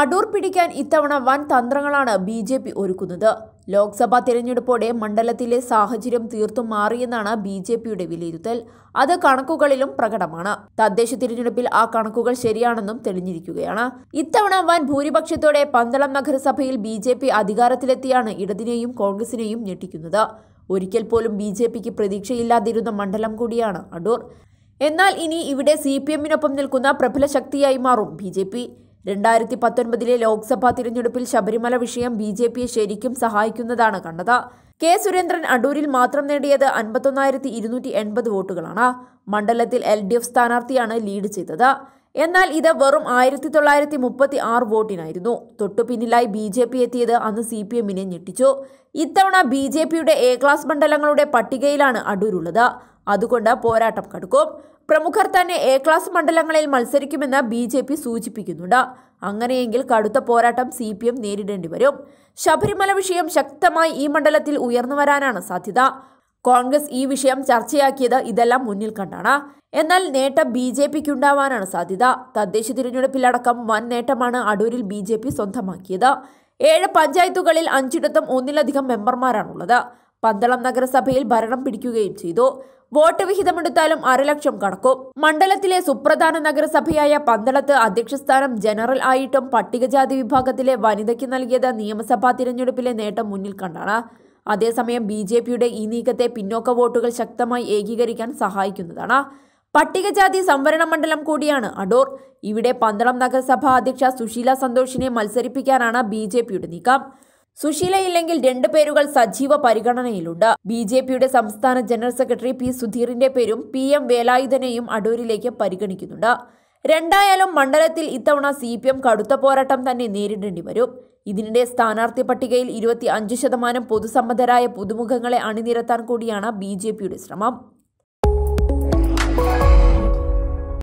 അടൂർ പിടിക്കാൻ ഇത്തവണ വൻ തന്ത്രങ്ങളാണ് ബി ജെ പി ഒരുക്കുന്നത് ലോക്സഭാ തിരഞ്ഞെടുപ്പോടെ മണ്ഡലത്തിലെ സാഹചര്യം തീർത്തും മാറിയെന്നാണ് ബി ജെ പിയുടെ വിലയിരുത്തൽ അത് കണക്കുകളിലും പ്രകടമാണ് തദ്ദേശ തിരഞ്ഞെടുപ്പിൽ ആ കണക്കുകൾ ശരിയാണെന്നും തെളിഞ്ഞിരിക്കുകയാണ് ഇത്തവണ വൻ ഭൂരിപക്ഷത്തോടെ പന്തളം നഗരസഭയിൽ ബി ജെ പി അധികാരത്തിലെത്തിയാണ് ഇടതിനെയും കോൺഗ്രസിനെയും ഞെട്ടിക്കുന്നത് ഒരിക്കൽ പോലും ബി ജെ പിക്ക് പ്രതീക്ഷയില്ലാതിരുന്ന മണ്ഡലം കൂടിയാണ് അടൂർ എന്നാൽ ഇനി ഇവിടെ സി പി എമ്മിനൊപ്പം നിൽക്കുന്ന പ്രബല ശക്തിയായി മാറും ബി ജെ പി രണ്ടായിരത്തി പത്തൊൻപതിലെ ലോക്സഭാ തിരഞ്ഞെടുപ്പിൽ ശബരിമല വിഷയം ബി ജെ പിയെ ശരിക്കും സഹായിക്കുന്നതാണ് കണ്ടത് കെ സുരേന്ദ്രൻ അടൂരിൽ മാത്രം നേടിയത് അൻപത്തൊന്നായിരത്തി ഇരുന്നൂറ്റി എൺപത് വോട്ടുകളാണ് മണ്ഡലത്തിൽ എൽ ഡി എഫ് സ്ഥാനാർത്ഥിയാണ് ലീഡ് ചെയ്തത് എന്നാൽ ഇത് വെറും ആയിരത്തി തൊള്ളായിരത്തി മുപ്പത്തി ആറ് വോട്ടിനായിരുന്നു തൊട്ടു പിന്നിലായി ബി ജെ പി എത്തിയത് അന്ന് സി പി എമ്മിനെ ഞെട്ടിച്ചു ഇത്തവണ ബി ജെ പിയുടെ എ ക്ലാസ് മണ്ഡലങ്ങളുടെ പട്ടികയിലാണ് അടൂരുള്ളത് അതുകൊണ്ട് പോരാട്ടം കടുക്കും പ്രമുഖർ തന്നെ എ ക്ലാസ് മണ്ഡലങ്ങളിൽ മത്സരിക്കുമെന്ന് ബി ജെ പി സൂചിപ്പിക്കുന്നുണ്ട് അങ്ങനെയെങ്കിൽ കടുത്ത പോരാട്ടം സി പി എം നേരിടേണ്ടി വരും ശബരിമല വിഷയം ശക്തമായി ഈ മണ്ഡലത്തിൽ ഉയർന്നു വരാനാണ് സാധ്യത കോൺഗ്രസ് ഈ വിഷയം ചർച്ചയാക്കിയത് ഇതെല്ലാം മുന്നിൽ കണ്ടാണ് എന്നാൽ നേട്ടം ബി ജെ പിക്ക് ഉണ്ടാവാനാണ് സാധ്യത തദ്ദേശ തിരഞ്ഞെടുപ്പിലടക്കം വൻ നേട്ടമാണ് അടൂരിൽ ബി ജെ പി സ്വന്തമാക്കിയത് ഏഴ് പഞ്ചായത്തുകളിൽ അഞ്ചിടത്തും ഒന്നിലധികം മെമ്പർമാരാണുള്ളത് പന്തളം നഗരസഭയിൽ ഭരണം പിടിക്കുകയും ചെയ്തു വോട്ട് വിഹിതമെടുത്താലും അരലക്ഷം കടക്കും മണ്ഡലത്തിലെ സുപ്രധാന നഗരസഭയായ പന്തളത്ത് അധ്യക്ഷസ്ഥാനം ജനറൽ ആയിട്ടും പട്ടികജാതി വിഭാഗത്തിലെ വനിതയ്ക്ക് നൽകിയത് നിയമസഭാ തിരഞ്ഞെടുപ്പിലെ നേട്ടം മുന്നിൽ കണ്ടാണ് അതേസമയം ബി ജെ പിയുടെ ഈ നീക്കത്തെ പിന്നോക്ക വോട്ടുകൾ ശക്തമായി ഏകീകരിക്കാൻ സഹായിക്കുന്നതാണ് പട്ടികജാതി സംവരണ മണ്ഡലം കൂടിയാണ് അടൂർ ഇവിടെ പന്തളം നഗരസഭാ അധ്യക്ഷ സുശീല സന്തോഷിനെ മത്സരിപ്പിക്കാനാണ് ബി നീക്കം സുശീല ഇല്ലെങ്കിൽ രണ്ടു പേരുകൾ സജീവ പരിഗണനയിലുണ്ട് ബി ജെ പിയുടെ സംസ്ഥാന ജനറൽ സെക്രട്ടറി പി സുധീറിന്റെ പേരും പി എം വേലായുധനെയും അടൂരിലേക്ക് പരിഗണിക്കുന്നുണ്ട് രണ്ടായാലും മണ്ഡലത്തിൽ ഇത്തവണ സി പി എം കടുത്ത പോരാട്ടം തന്നെ നേരിടേണ്ടി വരും ഇതിനിടെ സ്ഥാനാർത്ഥി പട്ടികയിൽ ഇരുപത്തി അഞ്ച് ശതമാനം പൊതുസമ്മതരായ പുതുമുഖങ്ങളെ അണിനിരത്താൻ കൂടിയാണ് ബി ജെ പിയുടെ ശ്രമം